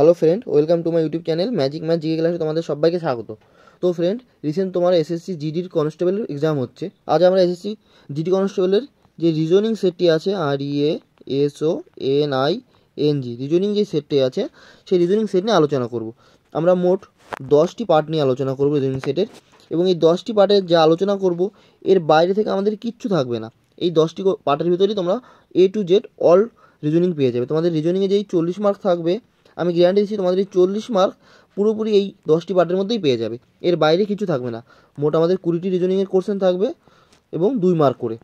hello friend welcome to my YouTube channel magic match GK ক্লাসে তোমাদের সবাইকে স্বাগত তো ফ্রেন্ড রিসেন্ট তোমার এসএসসি জিডির কনস্টেবলের এক্সাম হচ্ছে আজ আমরা এসএসসি জিডি কনস্টেবলের যে রিজনিং সেটটি আছে আর E A S O N I N G reasoning যে সেটটি আছে সেই রিজনিং সেট নিয়ে আলোচনা করব আমরা মোট দশটি পার্ট নিয়ে আলোচনা করব রিজনিং সেটের এবং এই দশটি পার্টের যা আলোচনা করব এর বাইরে থেকে আমাদের কিচ্ছু থাকবে না এই দশটি পার্টের ভিতরেই তোমরা A to Z all reasoning পেয়ে যাবে তোমাদের রিজনিংয়ে যেই চল্লিশ মার্ক থাকবে আমি গ্যারান্টি দিচ্ছি তোমাদের এই চল্লিশ মার্ক পুরোপুরি এই দশটি পার্টের মধ্যেই পেয়ে যাবে এর বাইরে কিছু থাকবে না মোট আমাদের কুড়িটি রিজনিংয়ের কোর্সেন থাকবে এবং দুই মার্ক করে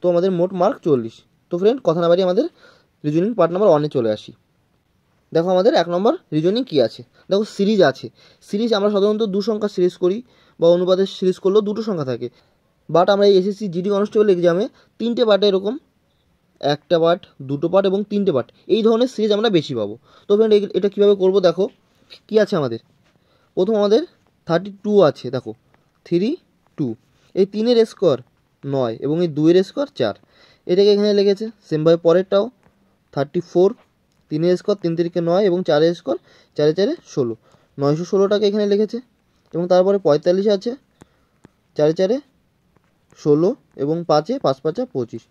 তো আমাদের মোট মার্ক চল্লিশ তো ফ্রেন্ড কথা না আমাদের রিজনিং পার্ট নাম্বার ওয়ানে চলে আসি দেখো আমাদের এক নম্বর রিজনিং কী আছে দেখো সিরিজ আছে সিরিজ আমরা সাধারণত দু সংখ্যা সিরিজ করি বা অনুপাতের সিরিজ করলেও দুটো সংখ্যা থাকে বাট আমরা এই এসএসসি জিডি কনস্টেবল এক্সামে তিনটে পার্টে এরকম একটা পার্ট দুটো পার্ট এবং তিনটে পার্ট এই ধরনের সিরিজ আমরা বেশি পাবো তো ফ্রেন্ড এটা কীভাবে করব দেখো কি আছে আমাদের প্রথম আমাদের থার্টি টু আছে দেখো থ্রি টু এই তিনের স্কোয়ার নয় এবং এই দুইয়ের স্কোয়ার চার এটাকে এখানে লেগেছে সেমভাবে পরেরটাও থার্টি ফোর তিনের স্কোয়ার তিন তিরিকে নয় এবং চারের স্কোয়ার চারে চারে ষোলো নয়শো ষোলোটাকে এখানে লিখেছে এবং তারপরে পঁয়তাল্লিশ আছে চারে চারে ষোলো এবং পাঁচে পাঁচ পাঁচে পঁচিশ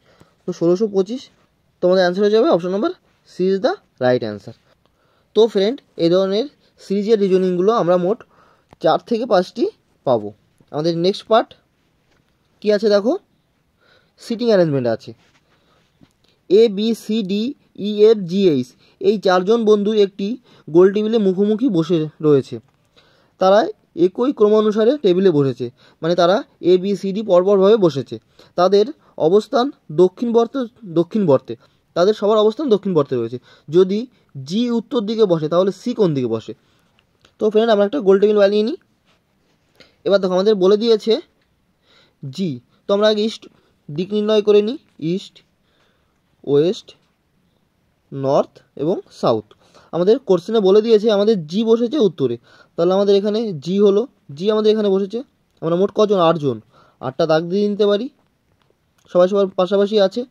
তো ষোলোশো পঁচিশ তোমাদের অ্যান্সার হয়ে যাবে option number C is the right answer তো ফ্রেন্ড এ ধরনের সিরিজের রিজনিংগুলো আমরা মোট চার থেকে পাঁচটি পাবো আমাদের নেক্সট পার্ট কি আছে দেখো সিটিং অ্যারেঞ্জমেন্ট আছে A B C D E F G H এই চারজন বন্ধু একটি গোল টেবিলে মুখোমুখি বসে রয়েছে তারা একই ক্রমানুসারে টেবিলে বসেছে মানে তারা এ বি সি ডি পরপরভাবে বসেছে তাদের অবস্থান দক্ষিণ বর্তে দক্ষিণ বর্তে তাদের সবার অবস্থান দক্ষিণ বর্তে রয়েছে যদি জি উত্তর দিকে বসে তাহলে সি কোন দিকে বসে তো ফ্রেন্ড আমরা একটা গোল টেবিল বানিয়ে নিই এবার দেখো আমাদের বলে দিয়েছে জি তো আমরা আগে ইস্ট দিক নির্ণয় করে নিই ইস্ট ওয়েস্ট নর্থ এবং সাউথ আমাদের কোশ্চেনে বলে দিয়েছে আমাদের জি বসেছে উত্তরে তাহলে আমাদের এখানে জি হলো জি আমাদের এখানে বসেছে আমরা মোট কজন আটজন আটটা দাগ দিয়ে নিতে পারি সবাই সবার পাশাপাশি আছে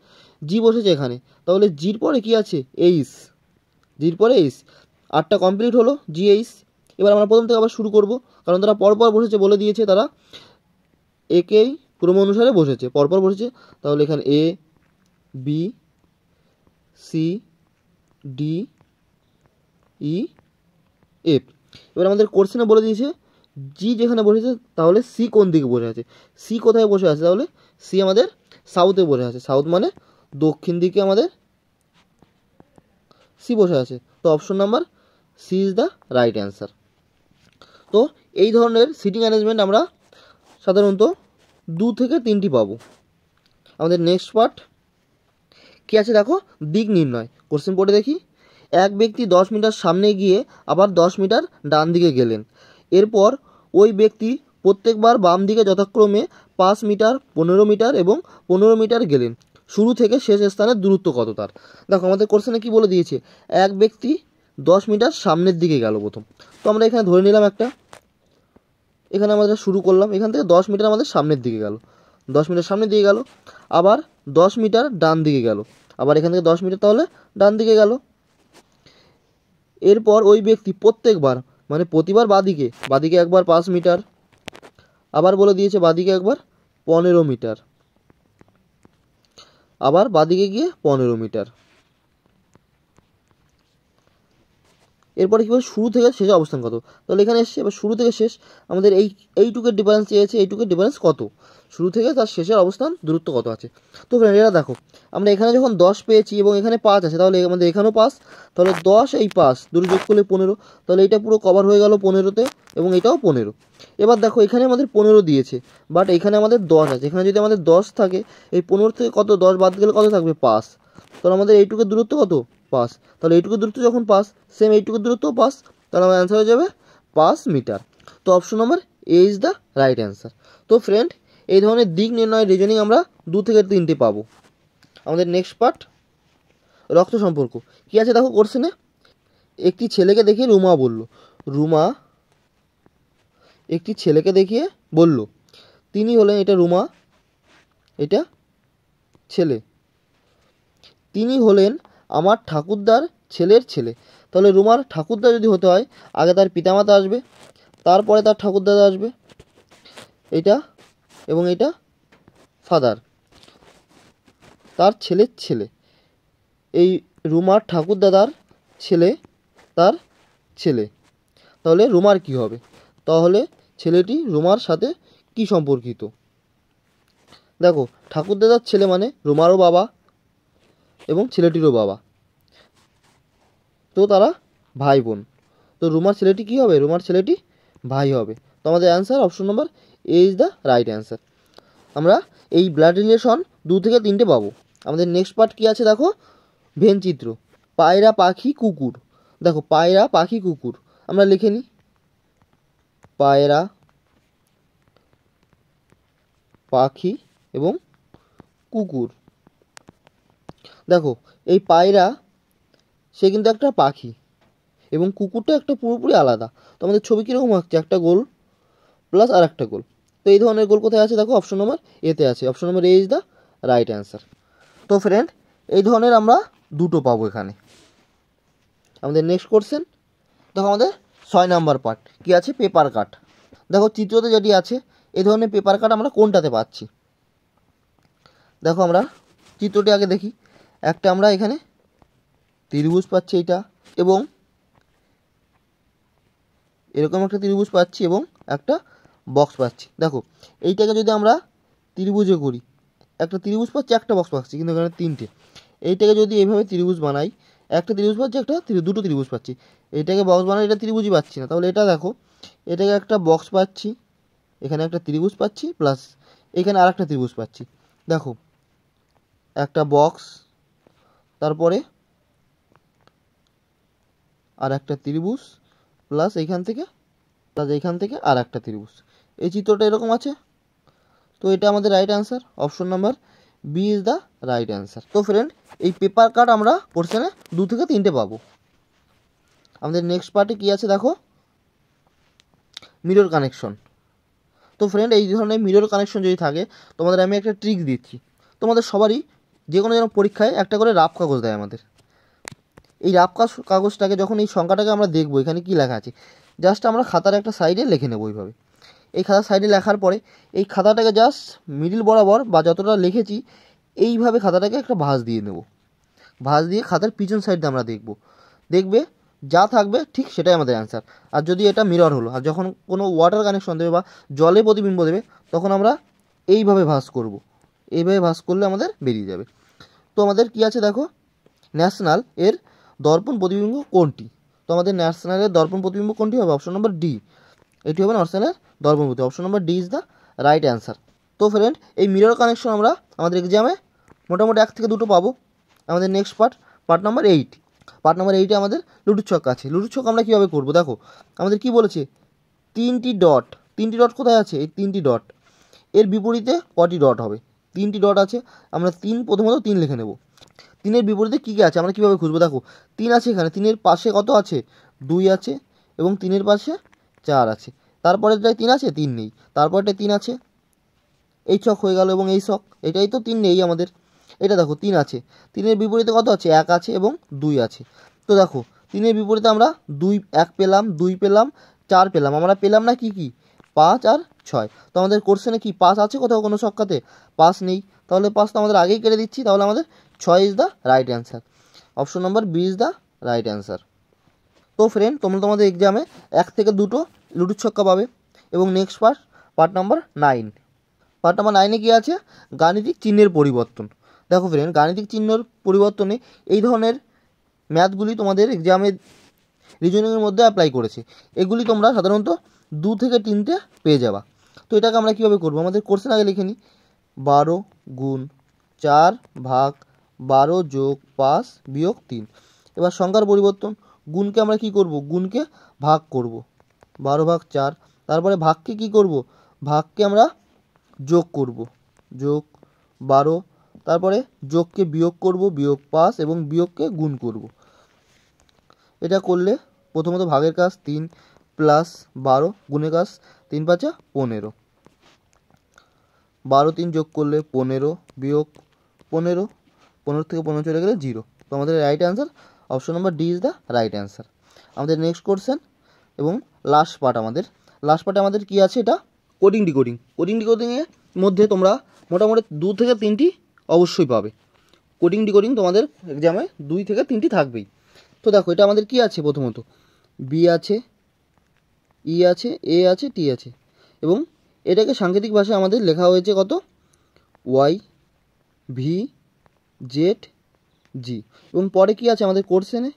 জি বসেছে এখানে তাহলে জির পরে কি আছে এইস জির পরে এইস আটটা কমপ্লিট হলো জি এইস এবার আমরা প্রথম থেকে আবার শুরু করব কারণ তারা পরপর বসেছে বলে দিয়েছে তারা একেই ক্রম অনুসারে বসেছে পরপর বসেছে তাহলে এখানে A B C D E F এবার আমাদের কোর্সিনে বলে দিয়েছে জি যেখানে বসেছে তাহলে সি কোন দিকে বসে আছে সি কোথায় বসে আছে তাহলে সি আমাদের সাউথে বসে আছে সাউথ মানে দক্ষিণ দিকে আমাদের সি বসে আছে তো option number C is the right answer তো এই ধরনের সিটিং অ্যারেঞ্জমেন্ট আমরা সাধারণত দু থেকে তিনটি পাবো আমাদের নেক্সট পার্ট কী আছে দেখো দিক নির্ণয় কোশ্চেন পড়ে দেখি এক ব্যক্তি দশ মিটার সামনে গিয়ে আবার দশ মিটার ডান দিকে গেলেন এরপর ওই ব্যক্তি প্রত্যেকবার বাম দিকে যথাক্রমে পাঁচ মিটার পনেরো মিটার এবং পনেরো মিটার গেলেন শুরু থেকে শেষ স্থানের দূরত্ব কত তার দেখো আমাদের কোশ্চেনে কি বলে দিয়েছে এক ব্যক্তি দশ মিটার সামনের দিকে গেল প্রথম তো আমরা এখানে ধরে নিলাম একটা এখানে আমরা শুরু করলাম এখান থেকে দশ মিটার আমাদের সামনের দিকে গেল দশ মিটার সামনের দিকে গেল আবার দশ মিটার ডান দিকে গেল আবার এখান থেকে দশ মিটার তাহলে ডান দিকে গেল এরপর ওই ব্যক্তি প্রত্যেকবার মানে প্রতিবার বাদিকে বাদিকে একবার পাঁচ মিটার আবার বলে দিয়েছে বাঁদিকে একবার পনেরো মিটার আবার বাঁদিকে গিয়ে পনেরো মিটার এরপরে কী বলছে শুরু থেকে শেষে অবস্থান কত তাহলে এখানে এসছে এবার শুরু থেকে শেষ আমাদের এই এইটুকের ডিফারেন্স চেয়েছে এইটুকের ডিফারেন্স কত শুরু থেকে তার শেষের অবস্থান দূরত্ব কত আছে তো ফ্রেন্ড এটা দেখো আমরা এখানে যখন দশ পেয়েছি এবং এখানে পাঁচ আছে তাহলে আমাদের এখানেও পাঁচ তাহলে দশ এই পাঁচ দুটো যোগ করলে পনেরো তাহলে এটা পুরো কভার হয়ে গেল পনেরোতে এবং এটাও পনেরো এবার দেখো এখানে আমাদের পনেরো দিয়েছে বাট এখানে আমাদের দশ আছে এখানে যদি আমাদের দশ থাকে এই পনেরো থেকে কত দশ বাদ গেলে কত থাকবে পাঁচ তাহলে আমাদের এইটুকের দূরত্ব কত পাস তাহলে এইটুকু দূরত্ব যখন পাস সেম এইটুকু দূরত্ব পাস তাহলে আমার অ্যান্সার হয়ে যাবে পাঁচ মিটার তো option number A is the right answer তো ফ্রেন্ড এই ধরনের দিক নির্ণয় রিজনিং আমরা দু থেকে তিনটি পাবো আমাদের নেক্সট পার্ট রক্ত সম্পর্ক কী আছে দেখো কোর্সিনে একটি ছেলেকে দেখিয়ে রুমা বলল রুমা একটি ছেলেকে দেখিয়ে বলল তিনি হলেন এটা রুমা এটা ছেলে তিনি হলেন আমার ঠাকুরদার ছেলের ছেলে তাহলে রুমার ঠাকুরদা যদি হতে হয় আগে তার পিতামাতা আসবে তারপরে তার ঠাকুরদাদা আসবে এটা এবং এটা ফাদার তার ছেলের ছেলে এই রুমার ঠাকুরদাদার ছেলে তার ছেলে তাহলে রুমার কি হবে তাহলে ছেলেটি রুমার সাথে কি সম্পর্কিত দেখো ঠাকুরদাদার ছেলে মানে রুমারও বাবা এবং ছেলেটিরও বাবা তো তারা ভাই বোন তো রুমার ছেলেটি কী হবে রুমার ছেলেটি ভাই হবে তো আমাদের answer option number A is the right answer আমরা এই ব্লাড রিলেশন দু থেকে তিনটে পাবো আমাদের নেক্সট পার্ট কী আছে দেখো ভেনচিত্র পায়রা পাখি কুকুর দেখো পায়রা পাখি কুকুর আমরা লিখে নিই পায়রা পাখি এবং কুকুর দেখো এই পায়রা সে কিন্তু একটা পাখি এবং কুকুরটা একটা পুরোপুরি আলাদা তো আমাদের ছবি কীরকম হচ্ছে একটা গোল প্লাস আর একটা গোল তো এই ধরনের গোল কোথায় আছে দেখো অপশন নম্বর এতে আছে option number A is the right answer তো ফ্রেন্ড এই ধরনের আমরা দুটো পাবো এখানে আমাদের নেক্সট কোয়েশ্চেন দেখো আমাদের ছয় নাম্বার পার্ট কী আছে পেপার কাট দেখো চিত্রতে যেটি আছে এই ধরনের পেপার কাট আমরা কোনটাতে পাচ্ছি দেখো আমরা চিত্রটি আগে দেখি একটা আমরা এখানে ত্রিভুজ পাচ্ছি এটা এবং এরকম একটা ত্রিভুজ পাচ্ছি এবং একটা বক্স পাচ্ছি দেখো এইটাকে যদি আমরা ত্রিভুজে করি একটা ত্রিভুজ পাচ্ছি একটা বক্স পাচ্ছি কিন্তু এখানে তিনটে এইটাকে যদি এইভাবে ত্রিভুজ বানাই একটা ত্রিভুজ পাচ্ছি একটা দুটো ত্রিভুজ পাচ্ছি এটাকে বক্স বানাই এটা ত্রিভুজই পাচ্ছি না তাহলে এটা দেখো এটাকে একটা বক্স পাচ্ছি এখানে একটা ত্রিভুজ পাচ্ছি প্লাস এখানে আর একটা ত্রিভুজ পাচ্ছি দেখো একটা বক্স তারপরে আর একটা ত্রিভুজ প্লাস এইখান থেকে প্লাস এইখান থেকে আর একটা ত্রিভুজ এই চিত্রটা এরকম আছে তো এটা আমাদের right answer option number B is the right answer তো ফ্রেন্ড এই পেপার কার্ড আমরা পোর্শনে দু থেকে তিনটে পাবো আমাদের নেক্সট পার্টে কী আছে দেখো মিরর কানেকশন তো ফ্রেন্ড এই ধরনের মিরর কানেকশন যদি থাকে তোমাদের আমি একটা ট্রিক দিচ্ছি তোমাদের সবারই যে কোনো যেন পরীক্ষায় একটা করে রাফ কাগজ দেয় আমাদের এই রাফ কাগজটাকে যখন এই সংখ্যাটাকে আমরা দেখবো এখানে কী লেখা আছে জাস্ট আমরা খাতার একটা সাইডে লিখে নেবো এইভাবে এই খাতার সাইডে লেখার পরে এই খাতাটাকে জাস্ট মিডিল বরাবর বা যতটা লিখেছি এইভাবে খাতাটাকে একটা ভাঁজ দিয়ে নেব ভাঁজ দিয়ে খাতার পিছন সাইডটা আমরা দেখব দেখবে যা থাকবে ঠিক সেটাই আমাদের অ্যান্সার আর যদি এটা মিরর হলো আর যখন কোনো ওয়াটার কানেকশন দেবে বা জলে প্রতিবিম্ব দেবে তখন আমরা এইভাবে ভাঁজ করবো এইভাবে ভাস করলে আমাদের বেরিয়ে যাবে তো আমাদের কি আছে দেখো ন্যাশনাল এর দর্পণ প্রতিবিম্ব কোনটি তো আমাদের ন্যাশনালের দর্পণ প্রতিবিম্ব কোনটি হবে অপশন নম্বর ডি এটি হবে ন্যাশনালের দর্পণ প্রতি option number D is the right answer তো ফ্রেন্ড এই মিরর কানেকশন আমরা আমাদের এক্সামে মোটামুটি এক থেকে দুটো পাবো আমাদের next part part number eight part number এইটে আমাদের লুটুর ছক আছে লুটুর ছক আমরা কীভাবে করবো দেখো আমাদের কি বলেছে তিনটি ডট তিনটি ডট কোথায় আছে এই তিনটি ডট এর বিপরীতে কটি ডট হবে তিনটি ডট আছে আমরা তিন প্রথমত তিন লিখে নেব তিনের বিপরীতে কী কী আছে আমরা কীভাবে খুঁজবো দেখো তিন আছে এখানে তিনের পাশে কত আছে দুই আছে এবং তিনের পাশে চার আছে তারপরেটায় তিন আছে তিন নেই তারপরেটায় তিন আছে এই ছক হয়ে গেল এবং এই ছক এটাই তো তিন নেই আমাদের এটা দেখো তিন আছে তিনের বিপরীতে কত আছে এক আছে এবং দুই আছে তো দেখো তিনের বিপরীতে আমরা দুই এক পেলাম দুই পেলাম চার পেলাম আমরা পেলাম না কি কি পাঁচ আর ছয় তো আমাদের কোর্সেনে কি পাস আছে কোথাও কোনো সক্কাতে পাস নেই তাহলে পাস তো আমাদের আগেই কেটে দিচ্ছি তাহলে আমাদের ছয় is the right answer option number B is the right answer তো ফ্রেন্ড তোমরা তোমাদের এক্সামে এক থেকে দুটো লুটুর ছক্কা পাবে এবং next part part number nine part number নাইনে কী আছে গাণিতিক চিহ্নের পরিবর্তন দেখো ফ্রেন্ড গাণিতিক চিহ্নের পরিবর্তনে এই ধরনের ম্যাথগুলি তোমাদের এক্সামে রিজনিংয়ের মধ্যে অ্যাপ্লাই করেছে এগুলি তোমরা সাধারণত দু থেকে তিনটে পেয়ে যাবা তো এটাকে আমরা কীভাবে করব আমাদের কোর্সের আগে লিখে নিই বারো গুণ চার ভাগ বারো যোগ পাঁচ বিয়োগ তিন এবার সংখ্যার পরিবর্তন গুণকে আমরা কি করব গুণকে ভাগ করব বারো ভাগ চার তারপরে ভাগকে কি করব ভাগকে আমরা যোগ করব যোগ বারো তারপরে যোগকে বিয়োগ করব বিয়োগ পাঁচ এবং বিয়োগকে গুণ করব এটা করলে প্রথমত ভাগের কাজ তিন প্লাস বারো গুণের কাজ তিন পাঁচা পনেরো বারো তিন যোগ করলে পনেরো বিয়োগ পনেরো পনেরো থেকে পনেরো চলে গেলে জিরো তো আমাদের right answer option number D is the right answer আমাদের নেক্সট কোয়েশ্চেন এবং লাস্ট পার্ট আমাদের লাস্ট পার্টে আমাদের কি আছে এটা কোডিং ডিকোডিং কোডিং ডিকোডিংয়ের মধ্যে তোমরা মোটামুটি দু থেকে তিনটি অবশ্যই পাবে কোডিং ডিকোডিং তোমাদের এক্সামে দুই থেকে তিনটি থাকবেই তো দেখো এটা আমাদের কি আছে প্রথমত বি আছে ই আছে এ আছে টি আছে এবং এটাকে সাংকেতিক ভাষায় আমাদের লেখা হয়েছে কত ওয়াই ভি জেড জি এবং পরে কি আছে আমাদের কোর্সেনে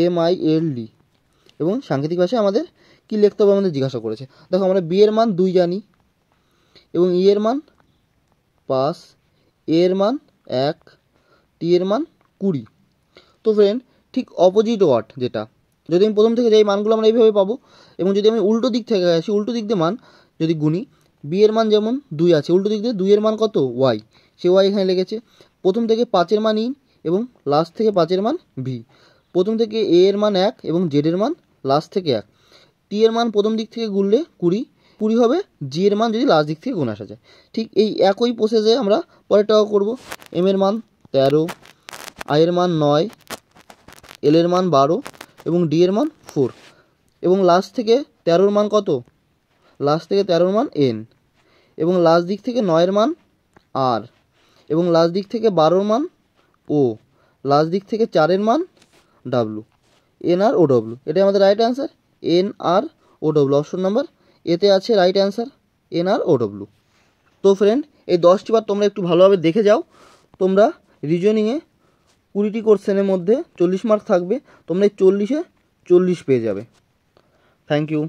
এম আই এল ডি এবং সাংকেতিক ভাষায় আমাদের কি লিখতে হবে আমাদের জিজ্ঞাসা করেছে দেখো আমরা বি এর মান দুই জানি এবং ই এর মান পাঁচ এর মান এক টি এর মান কুড়ি তো ফ্রেন্ড ঠিক অপোজিট ওয়ার্ড যেটা যদি আমি প্রথম থেকে যাই মানগুলো আমরা এইভাবে পাবো এবং যদি আমি উল্টো দিক থেকে আসি উল্টো দিক দিয়ে মান যদি গুণি বি এর মান যেমন দুই আছে উল্টো দিক দিয়ে দুইয়ের মান কত ওয়াই সে ওয়াই এখানে লেগেছে প্রথম থেকে পাঁচের মান ই e এবং লাস্ট থেকে পাঁচের মান ভি প্রথম থেকে এ এর মান এক এবং জেড এর মান লাস্ট থেকে এক টি এর মান প্রথম দিক থেকে গুনলে কুড়ি কুড়ি হবে জি এর মান যদি লাস্ট দিক থেকে গুণ আসা যায় ঠিক এই একই প্রসেসে আমরা পরেরটাও করব এম এর মান তেরো আয়ের মান নয় এল এর মান বারো এবং ডি এর মান ফোর এবং লাস্ট থেকে তেরোর মান কত লাস্ট থেকে তেরোর মান এন এবং লাস্ট দিক থেকে নয়ের মান আর এবং লাস্ট দিক থেকে বারোর মান ও লাস্ট দিক থেকে চারের মান W N R O W এটাই আমাদের right answer N R O W option number এতে আছে right answer N R O W তো ফ্রেন্ড এই দশটি বার তোমরা একটু ভালোভাবে দেখে যাও তোমরা রিজনিংয়ে কুড়িটি কোশ্চেনের মধ্যে চল্লিশ মার্ক থাকবে তোমরা এই চল্লিশে চল্লিশ পেয়ে যাবে থ্যাংক ইউ